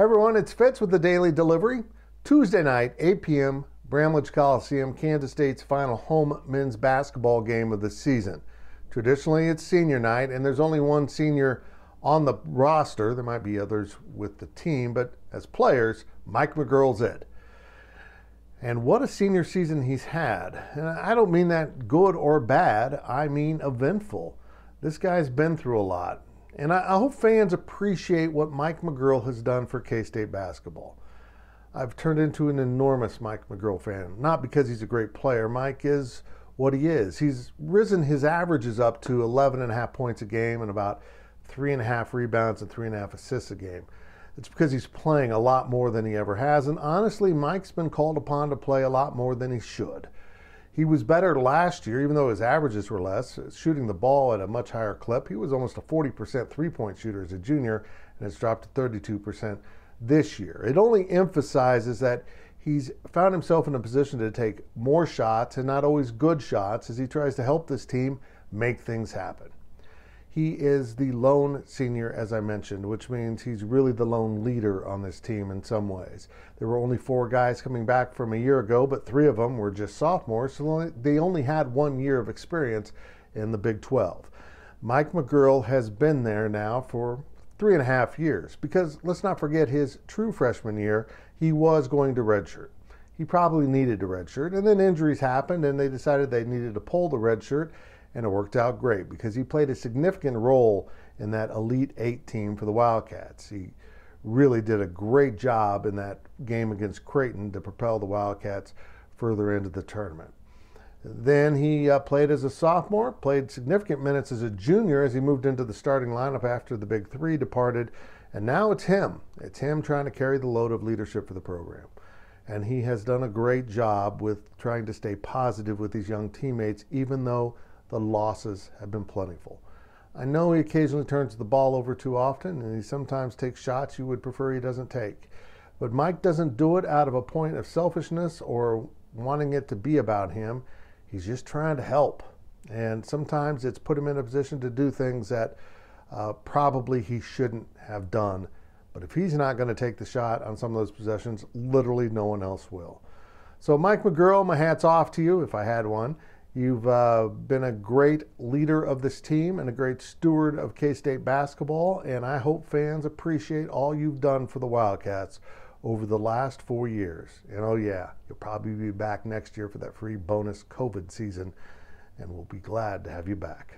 Hey everyone, it's Fitz with the Daily Delivery. Tuesday night, 8 p.m., Bramlage Coliseum, Kansas State's final home men's basketball game of the season. Traditionally, it's senior night, and there's only one senior on the roster. There might be others with the team, but as players, Mike McGurl's it. And what a senior season he's had. And I don't mean that good or bad, I mean eventful. This guy's been through a lot. And I, I hope fans appreciate what Mike McGill has done for K State basketball. I've turned into an enormous Mike McGill fan, not because he's a great player. Mike is what he is. He's risen his averages up to 11 and a half points a game and about three and a half rebounds and three and a half assists a game. It's because he's playing a lot more than he ever has. And honestly, Mike's been called upon to play a lot more than he should. He was better last year, even though his averages were less, shooting the ball at a much higher clip. He was almost a 40% three point shooter as a junior, and it's dropped to 32% this year. It only emphasizes that he's found himself in a position to take more shots and not always good shots as he tries to help this team make things happen. He is the lone senior, as I mentioned, which means he's really the lone leader on this team in some ways. There were only four guys coming back from a year ago, but three of them were just sophomores, so they only had one year of experience in the Big 12. Mike McGurl has been there now for three and a half years because let's not forget his true freshman year, he was going to redshirt. He probably needed a redshirt, and then injuries happened, and they decided they needed to pull the redshirt and it worked out great because he played a significant role in that Elite Eight team for the Wildcats. He really did a great job in that game against Creighton to propel the Wildcats further into the tournament. Then he uh, played as a sophomore, played significant minutes as a junior as he moved into the starting lineup after the Big Three departed. And now it's him. It's him trying to carry the load of leadership for the program. And he has done a great job with trying to stay positive with his young teammates, even though the losses have been plentiful. I know he occasionally turns the ball over too often, and he sometimes takes shots you would prefer he doesn't take. But Mike doesn't do it out of a point of selfishness or wanting it to be about him. He's just trying to help. And sometimes it's put him in a position to do things that uh, probably he shouldn't have done. But if he's not going to take the shot on some of those possessions, literally no one else will. So, Mike McGurl, my hat's off to you if I had one. You've uh, been a great leader of this team and a great steward of K State basketball, and I hope fans appreciate all you've done for the Wildcats over the last four years. And oh, yeah, you'll probably be back next year for that free bonus COVID season, and we'll be glad to have you back.